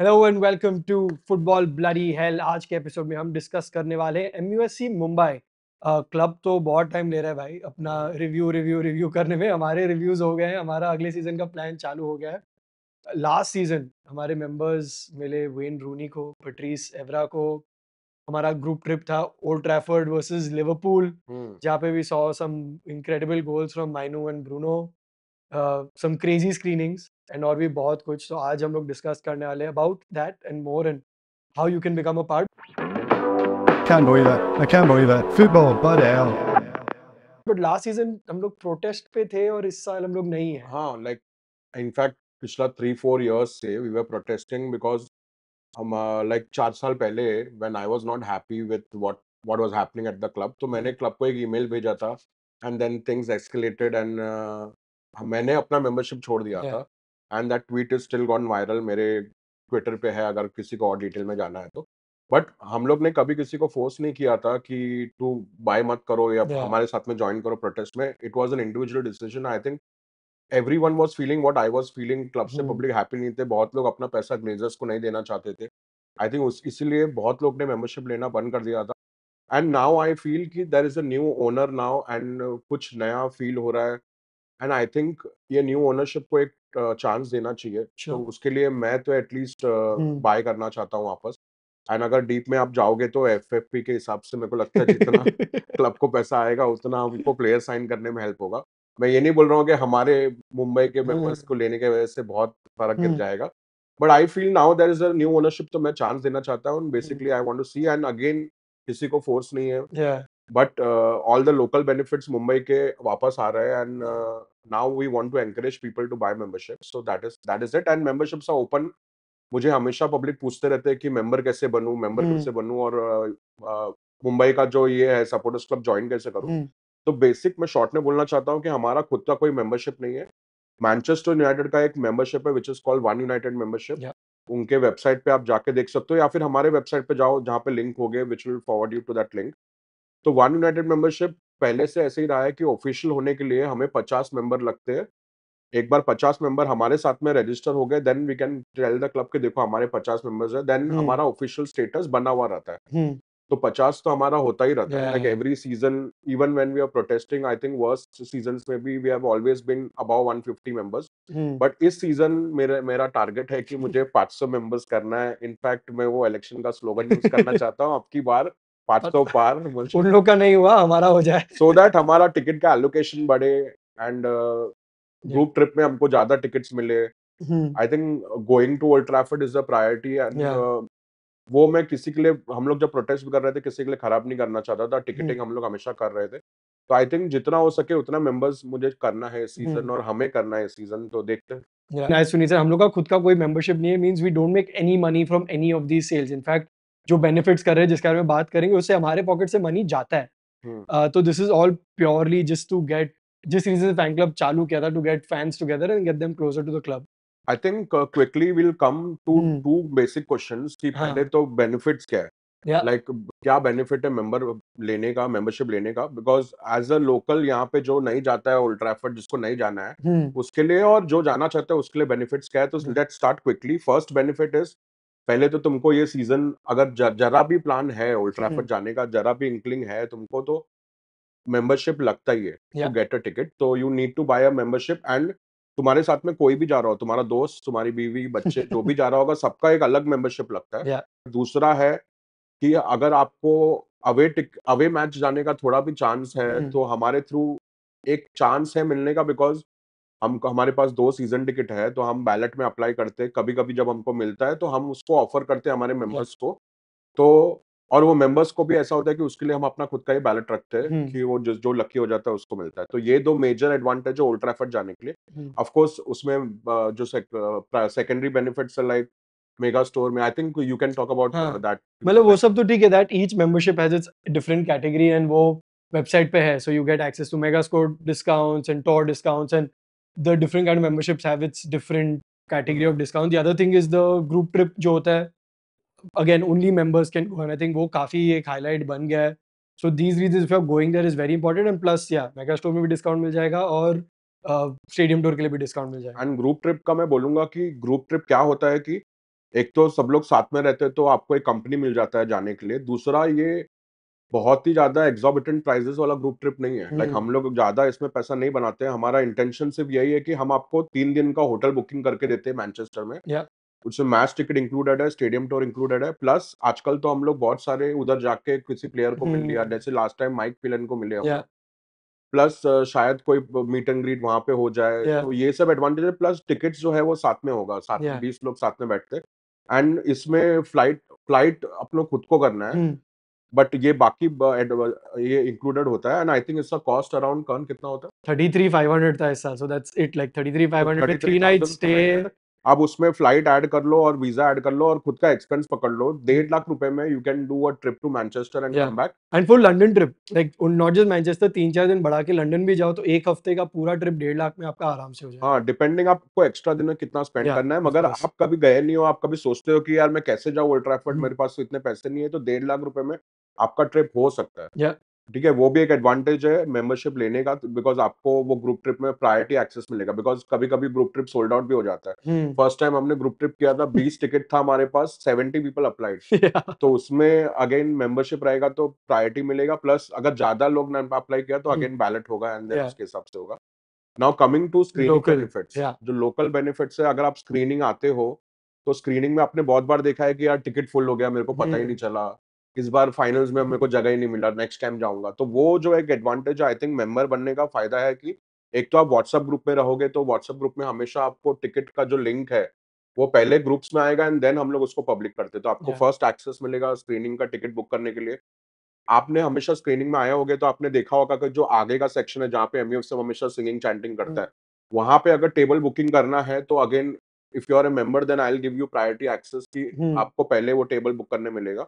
Hello and welcome to football bloody hell आज के episode में हम डिस्कस करने वाले हैं एम मुंबई क्लब तो बहुत टाइम ले रहा है भाई अपना रिव्यू रिव्यू रिव्यू करने में हमारे रिव्यूज़ हो गए हैं हमारा अगले सीज़न का प्लान चालू हो गया है लास्ट सीज़न हमारे मेंबर्स मिले वेन रूनी को पट्रीस एवरा को हमारा ग्रुप ट्रिप था ओल्ड ट्रैफर्ड वर्सेस लिवरपूल जहाँ पे we saw some incredible goals from Mainoo and Bruno some crazy screenings and और भी बहुत कुछ तो आज हम लोग डिस्कस करने वाले about that and more and how you can become a part Can't believe I can't believe Football, but hell. हम लोग पे थे और इस साल हम लोग नहीं है हाँ पिछला थ्री फोर इयर्स से वी वर प्रोटेस्टिंग बिकॉज हम लाइक uh, चार साल पहले when I was not happy with what what was happening at the club तो मैंने क्लब को एक ईमेल भेजा था and then things escalated and मैंने अपना मेंबरशिप छोड़ दिया yeah. था and that tweet is still gone viral मेरे ट्विटर पे है अगर किसी को और डिटेल में जाना है तो बट हम लोग ने कभी किसी को फोर्स नहीं किया था कि तू बाय मत करो या yeah. हमारे साथ में ज्वाइन करो प्रोटेस्ट में it was an individual decision I think everyone was feeling what I was feeling club से पब्लिक hmm. हैप्पी नहीं थे बहुत लोग अपना पैसा ग्लेजर्स को नहीं देना चाहते थे आई थिंक उस इसीलिए बहुत लोग ने मेंबरशिप लेना बंद कर दिया था एंड नाउ आई फील कि there is a new owner now and कुछ नया फील हो रहा है एंड आई थिंक ये न्यू ओनरशिप को एक चांस देना चाहिए तो उसके लिए मैं तो एटलीस्ट बाय hmm. करना चाहता हूँ वापस एंड अगर डीप में आप जाओगे तो एफ एफ पी के हिसाब से मेरे को लगता है जितना क्लब को पैसा आएगा उतना हमको प्लेयर साइन करने में हेल्प होगा मैं ये नहीं बोल रहा हूँ कि हमारे मुंबई के मेंबर्स हाँ, हाँ। को लेने के वजह से बहुत फर्क गिर hmm. जाएगा but I feel now there is a new ownership तो मैं चांस देना चाहता हूँ basically I want to see and again किसी को फोर्स नहीं है but all the local benefits Mumbai के वापस आ रहे हैं and now we want to encourage people to buy membership so that is that is it and memberships are open मुझे हमेशा पब्लिक पूछते रहते हैं कि मेंबर कैसे बनूं मेंबर हम्म। कैसे बनूं और मुंबई uh, uh, का जो ये है सपोर्टर्स क्लब ज्वाइन कैसे करूं हम्म। तो बेसिक मैं शॉर्ट में बोलना चाहता हूँ कि हमारा खुद का कोई मेंबरशिप नहीं है मैनचेस्टर यूनाइटेड का एक मेंबरशिप है which is called One United membership उनके वेबसाइट पे आप जाके देख सकते हो या फिर हमारे वेबसाइट पे जाओ जहाँ पे लिंक हो गए which will forward you to that link तो वन यूनाइटेड मेंबरशिप पहले से ऐसे ही रहा है कि ऑफिशियल होने के लिए हमें पचास मेंबर लगते हैं एक बार पचास मेंबर हमारे साथ में रजिस्टर हो गए then we can tell the club के देखो हमारे पचास मेंबर्स है देन हमारा ऑफिशियल स्टेटस बना हुआ रहता है हम्म। तो पचास तो हमारा होता ही रहता है like every season even when we are protesting I think worst season में भी we have always been about one fifty members but इस सीजन मेरा मेरा टारगेट है कि मुझे पांच सौ मेंबर्स करना है इनफैक्ट मैं वो इलेक्शन का स्लोगन यूज करना चाहता हूँ आपकी बार पांच सौ पार उन लोग का नहीं हुआ हमारा हो जाए सो so दैट हमारा टिकट का एलोकेशन बढ़े एंड ग्रुप ट्रिप में हमको ज्यादा टिकट्स मिले I think going to Old Trafford is a priority and वो मैं किसी के लिए हम लोग जब प्रोटेस्ट कर रहे थे किसी के लिए खराब नहीं करना चाहता था टिकटिंग हम्म। हम लोग हमेशा कर रहे थे तो आई थिंक जितना हो सके उतना मेंबर्स मुझे करना है सीजन हम्म। और हमें करना है सीजन तो देखते हैं नाइस सुनील सर हम लोग का खुद का कोई मेंबरशिप नहीं है means we don't make any money from any of these sales in fact जो बेनिफिट्स कर रहे हैं जिसके बारे में बात करेंगे उससे हमारे पॉकेट से मनी जाता है तो this is all purely just to get जिस रीजन से फैन क्लब चालू किया था to get fans together and get them closer to the club I think quickly will come to to basic questions कि हाँ। पहले तो बेनिफिट्स क्या है लाइक like, क्या बेनिफिट है मेंबर लेने का मेंबरशिप लेने का बिकॉज एज अ लोकल यहाँ पे जो नहीं जाता है ओल्ड ट्रैफर्ड जिसको नहीं जाना है hmm. उसके लिए और जो जाना चाहता है उसके लिए बेनिफिट्स क्या है तो let start quickly first benefit is पहले तो तुमको ये सीजन अगर जरा भी प्लान है ओल्ड हम्म। जाने का जरा भी इंकलिंग है तुमको तो मेंबरशिप लगता ही है टू गेट अ टिकट तो you need to buy a membership and तुम्हारे साथ में कोई भी जा रहा हो तुम्हारा दोस्त तुम्हारी बीवी बच्चे जो भी जा रहा होगा सबका एक अलग मेंबरशिप लगता है yeah. दूसरा है कि अगर आपको अवे टिक अवे मैच जाने का थोड़ा भी चांस है हम्म। तो हमारे थ्रू एक चांस है मिलने का बिकॉज हम हमारे पास दो सीजन टिकट है तो हम बैलेट में अप्लाई करते हैं कभी कभी जब हमको मिलता है तो हम उसको ऑफर करते हैं हमारे मेंबर्स को तो और वो मेंबर्स को भी ऐसा होता है कि उसके लिए हम अपना खुद का ही बैलेट रखते हैं कि वो जो जो लकी हो जाता है उसको मिलता है तो ये दो मेजर एडवांटेज है ओल्ड ट्रैफर्ड जाने के लिए ऑफ उसमें जो सेकेंडरी बेनिफिट है लाइक मेगा स्टोर में I think you can talk about that मतलब वो सब तो ठीक है that each membership has its different category and वो वेबसाइट पे है so you get access to mega store discounts and tour discounts and the different kind of memberships have its different category of discount. The other thing is the group trip जो होता है again only members can go and I think वो काफ़ी एक highlight बन गया है so these reason if you are going there is very important and plus या मेगा स्टोर में भी डिस्काउंट मिल जाएगा और स्टेडियम uh, टूर के लिए भी डिस्काउंट मिल जाएगा एंड ग्रुप ट्रिप का मैं बोलूंगा कि ग्रुप ट्रिप क्या होता है कि एक तो सब लोग साथ में रहते हैं तो आपको एक कंपनी मिल जाता है जाने के लिए दूसरा ये बहुत ही ज्यादा एग्जॉबिटेंट प्राइजेस वाला ग्रुप ट्रिप नहीं है लाइक like, हम्म। हम लोग ज्यादा इसमें पैसा नहीं बनाते हैं हमारा इंटेंशन सिर्फ यही है कि हम आपको तीन दिन का होटल बुकिंग करके देते हैं मैनचेस्टर में उसमें मैच टिकट इंक्लूडेड है स्टेडियम टूर इंक्लूडेड है प्लस आजकल तो हम लोग बहुत सारे उधर जाके किसी प्लेयर को मिल लिया हम्म। जैसे लास्ट टाइम माइक पिलन को मिले प्लस शायद कोई मीट एंड ग्रीट वहां पे हो जाए तो ये सब एडवांटेज है प्लस टिकट जो है वो साथ में होगा साथ में बीस लोग साथ में बैठते एंड इसमें फ्लाइट फ्लाइट अपनों खुद को करना है हम्म। बट ये बाकी ये इंक्लूडेड होता है एंड आई थिंक इसका कॉस्ट अराउंड कौन कितना होता है थर्टी थ्री फाइव हंड्रेड था इस साल so that's it like thirty three five hundred three तो नाइट स्टे आप उसमें फ्लाइट ऐड कर लो और वीजा ऐड कर लो और खुद का एक्सपेंस पकड़ लो डेढ़ लाख रुपए में you can do a trip to Manchester and come back and for London trip like not just Manchester तीन चार दिन बढ़ा के लंडन भी जाओ तो एक हफ्ते का पूरा ट्रिप डेढ़ लाख में आपका आराम से हो जाएगा हाँ डिपेंडिंग आपको एक्स्ट्रा दिन में कितना स्पेंड yeah, करना है मगर आप कभी गए नहीं हो आप कभी सोचते हो कि यार मैं कैसे जाऊँ ओल्ड ट्रैफर्ड मेरे पास तो इतने पैसे नहीं है तो डेढ़ लाख रुपए में आपका ट्रिप हो सकता है ठीक है वो भी एक एडवांटेज है मेंबरशिप लेने का बिकॉज तो आपको वो ग्रुप ट्रिप में प्रायोरिटी एक्सेस मिलेगा बिकॉज कभी कभी ग्रुप ट्रिप सोल्ड आउट भी हो जाता है फर्स्ट टाइम हम्म। हमने ग्रुप ट्रिप किया था बीस टिकट था हमारे पास सेवेंटी पीपल अप्लाइड तो उसमें अगेन मेंबरशिप रहेगा तो प्रायोरिटी मिलेगा प्लस अगर ज्यादा लोग ने अप्लाई किया तो अगेन हम्म। बैलेट होगा एंड उसके हिसाब से होगा now coming to screening benefits जो लोकल बेनिफिट्स है अगर आप स्क्रीनिंग आते हो तो स्क्रीनिंग में आपने बहुत बार देखा है कि यार टिकट फुल हो गया मेरे को पता ही हम्म। नहीं चला इस बार फाइनल्स में मेरे को जगह ही नहीं मिला नेक्स्ट टाइम जाऊंगा तो वो जो एक एडवांटेज आई थिंक मेंबर बनने का फायदा है कि एक तो आप व्हाट्सएप ग्रुप में रहोगे तो व्हाट्सएप ग्रुप में हमेशा आपको टिकट का जो लिंक है वो पहले ग्रुप्स में आएगा एंड देन हम लोग उसको पब्लिक करते तो आपको फर्स्ट एक्सेस मिलेगा स्क्रीनिंग का टिकट बुक करने के लिए आपने हमेशा स्क्रीनिंग में आया होगा तो आपने देखा होगा कि जो आगे का सेक्शन है जहाँ पे एम हमेशा सिंगिंग चैंटिंग करता hmm. है वहां पे अगर टेबल बुकिंग करना है तो again if you are a member then I give you priority access की आपको पहले वो टेबल बुक करने मिलेगा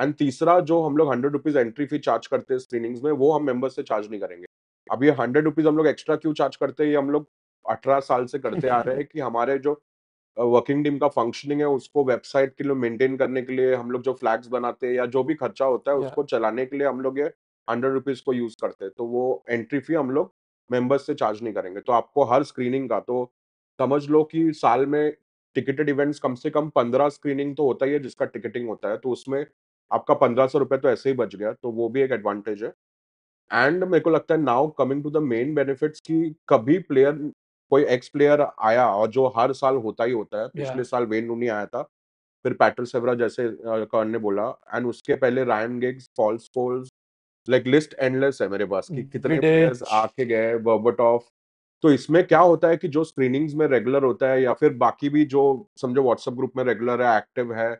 एंड तीसरा जो हम लोग hundred rupees entry fee charge करते हैं स्क्रीनिंग्स में वो हम मेंबर्स से चार्ज नहीं करेंगे अब ये हंड्रेड रुपीज हम लोग एक्स्ट्रा क्यों चार्ज करते हैं ये हम लोग अठारह साल से करते आ रहे हैं कि हमारे जो वर्किंग टीम का फंक्शनिंग है उसको वेबसाइट के लिए मेंटेन करने के लिए हम लोग जो फ्लैग्स बनाते हैं या जो भी खर्चा होता है उसको चलाने के लिए हम लोग ये हंड्रेड रुपीज को यूज करते हैं तो वो एंट्री फी हम लोग मेंबर्स से चार्ज नहीं करेंगे तो आपको हर स्क्रीनिंग का तो समझ लो कि साल में टिकटेड इवेंट्स कम से कम पंद्रह स्क्रीनिंग तो होता ही है जिसका टिकटिंग होता है तो उसमें आपका पंद्रह सौ रुपये तो ऐसे ही बच गया तो वो भी एक एडवांटेज है एंड मेरे को लगता है now coming to the main benefits कि कभी प्लेयर कोई एक्स प्लेयर आया और जो हर साल होता ही होता है पिछले yeah. साल वेन रूनी आया था फिर पैट्रिक सेवरा जैसे कर्न ने बोला एंड उसके पहले रायन गिग्स फॉल्स फोल्स लाइक लिस्ट एंडलेस है मेरे पास की hmm, कितने प्लेयर्स आके गए बर्बट ऑफ तो इसमें क्या होता है कि जो स्क्रीनिंग्स में रेगुलर होता है या फिर बाकी भी जो समझो व्हाट्सएप ग्रुप में रेगुलर है एक्टिव है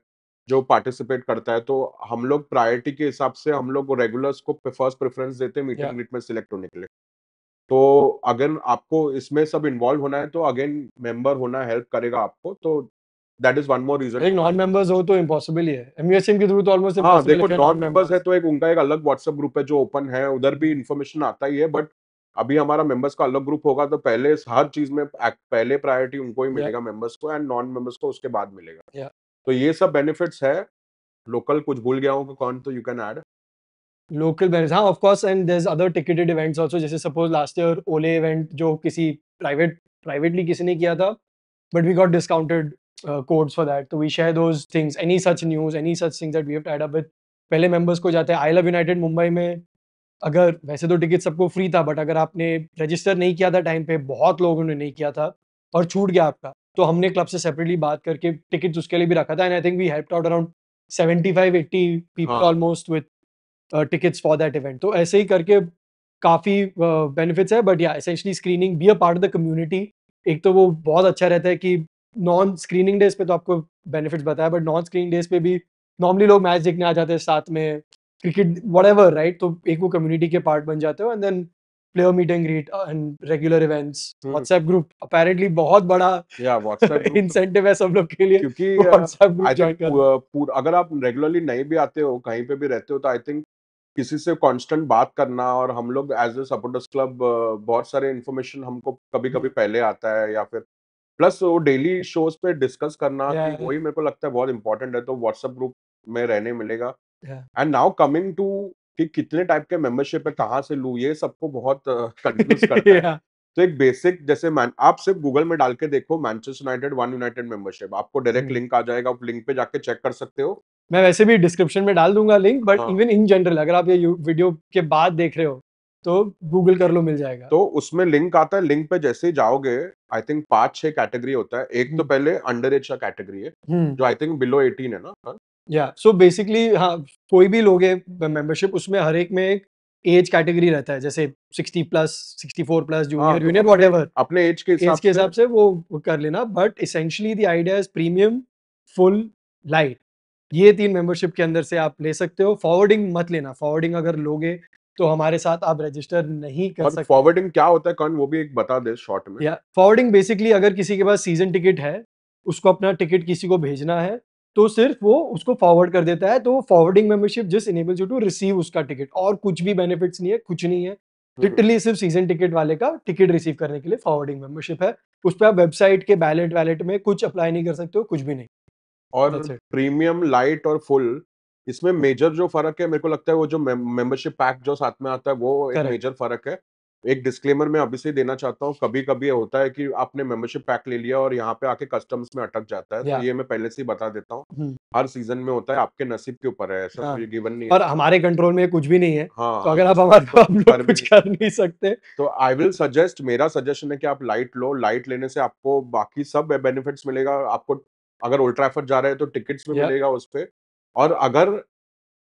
जो पार्टिसिपेट करता है तो हम लोग प्रायोरिटी के हिसाब से हम लोग रेगुलर्स को फर्स्ट प्रेफरेंस देते हैं मीटिंग ग्रिड में सिलेक्ट होने के लिए तो अगर आपको इसमें सब इन्वॉल्व होना है तो अगेन मेंबर होना हेल्प करेगा आपको तो that is one more reason एक नॉन मेंबर्स हो तो इम्पॉसिबल ही है एमयूएसएम के थ्रू तो ऑलमोस्ट हां देखो नॉन मेंबर्स है तो एक उनका एक अलग व्हाट्सएप ग्रुप है जो ओपन है उधर भी इंफॉर्मेशन आता ही है बट अभी हमारा मेंबर्स का अलग ग्रुप होगा तो पहले हर चीज में पहले प्रायोरिटी उनको ही मिलेगा मेंबर्स को एंड नॉन मेंबर्स को उसके बाद मिलेगा या तो ये सब बेनिफिट्स है लोकल कुछ भूल गया हूँ कौन तो you can add local of course and there other ticketed events also जैसे suppose last year Ole event जो किसी प्राइवेट प्राइवेटली किसी ने किया था but we got discounted codes for that तो we share those things any such news any such things that we have tied up with पहले members को जाते हैं आई लव यूनाइटेड मुंबई में अगर वैसे तो टिकट सबको फ्री था बट अगर आपने रजिस्टर नहीं किया था टाइम पे बहुत लोगों ने नहीं किया था और छूट गया आपका तो हमने क्लब से सेपरेटली बात करके टिकट उसके लिए भी रखा था and I think we help out around seventy five eighty people almost with tickets for that event तो ऐसे ही करके काफ़ी बेनिफिट्स है बट या essentially screening be a part of the community एक तो वो बहुत अच्छा रहता है कि नॉन स्क्रीनिंग डेज पे तो आपको बेनिफिट्स बताया बट नॉन स्क्रीनिंग डेज पे भी नॉर्मली लोग मैच देखने आ जाते हैं साथ में क्रिकेट वट एवर राइट तो एक वो कम्युनिटी के पार्ट बन जाते हो and then player meet and greet and regular events WhatsApp group apparently बहुत बड़ा या व्हाट्सएप इंसेंटिव है सब लोग के लिए क्योंकि व्हाट्सएप ग्रुप ज्वाइन कर अगर आप रेगुलरली नहीं भी आते हो कहीं पे भी रहते हो तो आई थिंक किसी से कांस्टेंट बात करना और हम लोग एज ए सपोर्टर्स क्लब बहुत सारे इन्फॉर्मेशन हमको कभी कभी hmm. पहले आता है या फिर प्लस वो डेली शोज पे डिस्कस करना yeah, वही मेरे को लगता है बहुत इंपॉर्टेंट है तो व्हाट्सएप ग्रुप में रहने मिलेगा एंड नाउ कमिंग टू कि कितने टाइप के मेंबरशिप है कहाँ से लू ये सबको बहुत कंफ्यूज करता है तो एक बेसिक जैसे मैं आप सिर्फ गूगल में डाल के देखो Manchester United One United membership आपको डायरेक्ट हम्म। लिंक आ जाएगा आप लिंक पे जाके चेक कर सकते हो मैं वैसे भी डिस्क्रिप्शन में डाल दूंगा link but even in general अगर आप ये वीडियो के बाद देख रहे हो तो गूगल कर लो मिल जाएगा तो उसमें लिंक आता है लिंक पे जैसे ही जाओगे आई थिंक पांच छह कैटेगरी होता है एक तो हम्म। पहले अंडर एज का कैटेगरी है हम्म। जो आई थिंक बिलो एटीन है ना हाँ। या सो बेसिकली हाँ कोई भी लोगे मेंबरशिप उसमें हर एक में एक एज कैटेगरी रहता है जैसे 60 plus 64 plus junior junior whatever अपने एज के एज के हिसाब से वो कर लेना but essentially the idea is premium full lite ये तीन मेंबरशिप के अंदर से आप ले सकते हो फॉरवर्डिंग मत लेना फॉरवर्डिंग अगर लोगे तो हमारे साथ आप रजिस्टर नहीं कर सकते फॉरवर्डिंग क्या होता है कौन वो भी एक बता दे शॉर्ट में या yeah, बेसिकली अगर किसी के पास सीजन टिकट है उसको अपना टिकट किसी को भेजना है तो सिर्फ वो उसको फॉरवर्ड कर देता है तो forwarding membership just enables you to receive उसका टिकट और कुछ भी बेनिफिट्स नहीं है कुछ नहीं है लिटरली हम्म। सिर्फ सीजन टिकट वाले का टिकट रिसीव करने के लिए फॉरवर्डिंग मेंबरशिप है उस पर आप वेबसाइट के बैलेट वैलेट में कुछ अप्लाई नहीं कर सकते हो कुछ भी नहीं और प्रीमियम लाइट और फुल इसमें मेजर जो फर्क है मेरे को लगता है वो जो मेंबरशिप पैक जो साथ में आता है वो एक मेजर फर्क है एक डिस्क्लेमर मैं अभी से देना चाहता हूँ कभी कभी होता है कि आपने मेंबरशिप पैक ले लिया और यहाँ पे आके कस्टम्स में अटक जाता है तो ये मैं पहले से ही बता देता हूँ हम्म। हर सीजन में होता है आपके नसीब के ऊपर है ऐसा हाँ। गिवन तो नहीं और हमारे कंट्रोल में कुछ भी नहीं है तो हाँ तो अगर आप हमारे तो हम लोग कुछ कर नहीं सकते तो आई विल सजेस्ट मेरा सजेशन है कि आप लाइट लो लाइट लेने से आपको बाकी सब बेनिफिट्स मिलेगा आपको अगर ओल्ड जा रहे हैं तो टिकट्स में मिलेगा उस पर और अगर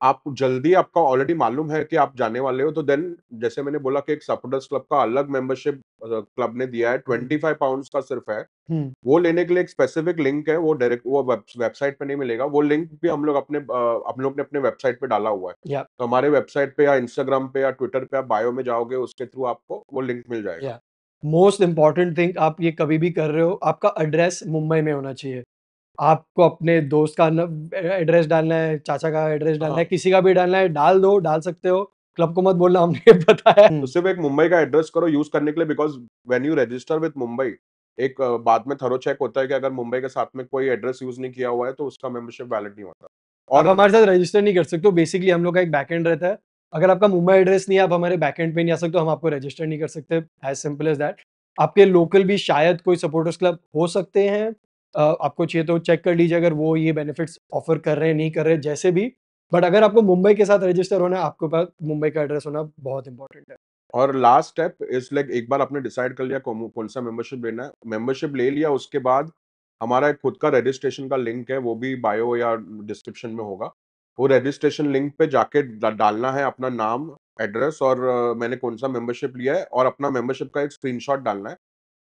आप जल्दी आपका ऑलरेडी मालूम है कि आप जाने वाले हो तो देन जैसे मैंने बोला कि एक सपोर्टर्स क्लब का अलग मेंबरशिप क्लब ने दिया है ट्वेंटी फाइव पाउंड का सिर्फ है हम्म। वो लेने के लिए एक स्पेसिफिक लिंक है वो डायरेक्ट वो वेबसाइट पे नहीं मिलेगा वो लिंक भी हम लोग अपने हम लोग ने अपने वेबसाइट पे डाला हुआ है तो हमारे वेबसाइट पे या इंस्टाग्राम पे या ट्विटर पे आप बायो में जाओगे उसके थ्रू आपको वो लिंक मिल जाएगा मोस्ट इम्पॉर्टेंट थिंग आप ये कभी भी कर रहे हो आपका एड्रेस मुंबई में होना चाहिए आपको अपने दोस्त का एड्रेस डालना है चाचा का एड्रेस डालना है हाँ। किसी का भी डालना है डाल दो डाल सकते हो क्लब को मत बोलना हमने बताया उससे तो हम्म। एक मुंबई का एड्रेस करो यूज करने के लिए because when you register with Mumbai एक बाद में थरो चेक होता है कि अगर मुंबई के साथ में कोई एड्रेस यूज नहीं किया हुआ है तो उसका मेंबरशिप वैलिड नहीं होता और हमारे साथ रजिस्टर नहीं कर सकते तो बेसिकली हम लोग का एक बैकएंड रहता है अगर आपका मुंबई एड्रेस नहीं है आप हमारे बैकएंड पे नहीं आ सकते हम आपको रजिस्टर नहीं कर सकते एज सिंपल एज दैट आपके लोकल भी शायद कोई सपोर्टर्स क्लब हो सकते हैं आपको चाहिए तो चेक कर लीजिए अगर वो ये बेनिफिट्स ऑफर कर रहे हैं नहीं कर रहे जैसे भी बट अगर आपको मुंबई के साथ रजिस्टर होना है आपके पास मुंबई का एड्रेस होना बहुत इंपॉर्टेंट है और लास्ट स्टेप इज लाइक एक बार आपने डिसाइड कर लिया कौन सा मेंबरशिप लेना है मेंबरशिप ले लिया उसके बाद हमारा एक खुद का रजिस्ट्रेशन का लिंक है वो भी बायो या डिस्क्रिप्शन में होगा वो रजिस्ट्रेशन लिंक पे जाके डालना है अपना नाम एड्रेस और मैंने कौन सा मेंबरशिप लिया है और अपना मेंबरशिप का एक स्क्रीनशॉट डालना है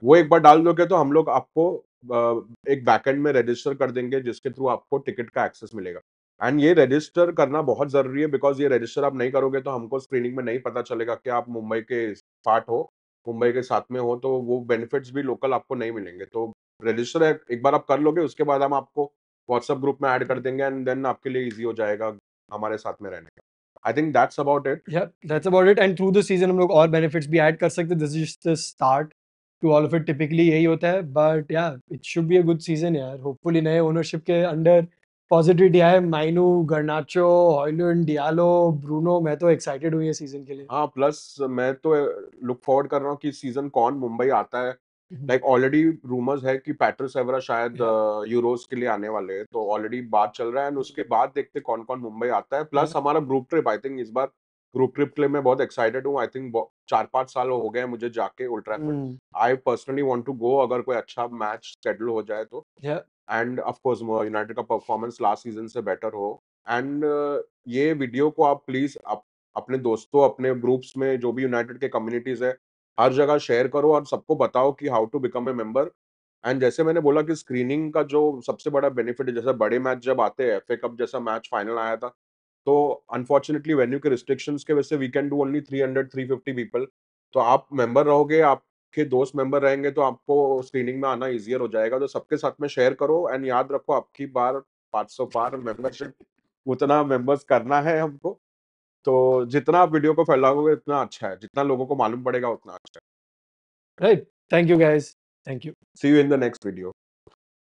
वो एक बार डाल दोगे तो हम लोग आपको एक बैकएंड में रजिस्टर कर देंगे जिसके थ्रू आपको टिकट का एक्सेस मिलेगा एंड ये रजिस्टर करना बहुत जरूरी है बिकॉज ये रजिस्टर आप नहीं करोगे तो हमको स्क्रीनिंग में नहीं पता चलेगा कि आप मुंबई के पार्ट हो मुंबई के साथ में हो तो वो बेनिफिट्स भी लोकल आपको नहीं मिलेंगे तो रजिस्टर एक बार आप कर लोगे उसके बाद हम आपको व्हाट्सएप ग्रुप में ऐड कर देंगे एंड देन आपके लिए इजी हो जाएगा हमारे साथ में रहने का I think that's about it या that's about it and through the season हम लोग और बेनिफिट्स भी ऐड कर सकते this is the start to all of it typically यही होता है बट या it should be a good season यार होपफुली नए ओनरशिप के अंडर पॉजिटिविटी आए Mainoo Garnacho Hojlund Diallo Bruno मैं तो एक्साइटेड हूँ ये सीजन के लिए हाँ प्लस मैं तो लुक फॉरवर्ड कर रहा हूँ कि सीजन कौन मुंबई आता है लाइक ऑलरेडी रूमर्स है कि पैटर सेवरा शायद यूरोस के लिए आने वाले हैं तो ऑलरेडी बात चल रहा है एंड उसके बाद देखते कौन कौन मुंबई आता है प्लस हमारा ग्रुप ट्रिप आई थिंक इस बार ग्रुप ट्रिप के लिए मैं बहुत एक्साइटेड हूँ आई थिंक चार पाँच साल हो गए मुझे जाके उल्ट्रा I personally want to go अगर कोई अच्छा मैच शेड्यूल हो जाए तो एंड ऑफकोर्स यूनाइटेड का परफॉर्मेंस लास्ट सीजन से बेटर हो एंड ये वीडियो को आप प्लीज आप अपने दोस्तों अपने ग्रुप्स में जो भी यूनाइटेड के कम्युनिटीज है हर जगह शेयर करो और सबको बताओ कि how to become a member and जैसे मैंने बोला कि स्क्रीनिंग का जो सबसे बड़ा बेनिफिट है जैसे बड़े मैच जब आते हैं एफ कप जैसा मैच फाइनल आया था तो अनफॉर्चुनेटली वेन्यू के रिस्ट्रिक्शंस के वजह से we can do only three hundred three fifty people तो आप मेंबर रहोगे आपके दोस्त मेंबर रहेंगे तो आपको स्क्रीनिंग में आना इजियर हो जाएगा तो सबके साथ में शेयर करो एंड याद रखो आपकी बार पाँच सौ बार मेंबरशिप उतना मेंबर्स करना है हमको तो जितना आप वीडियो को फैलाओगे उतना अच्छा है जितना लोगों को मालूम पड़ेगा उतना अच्छा है right thank you guys thank you see you in the next video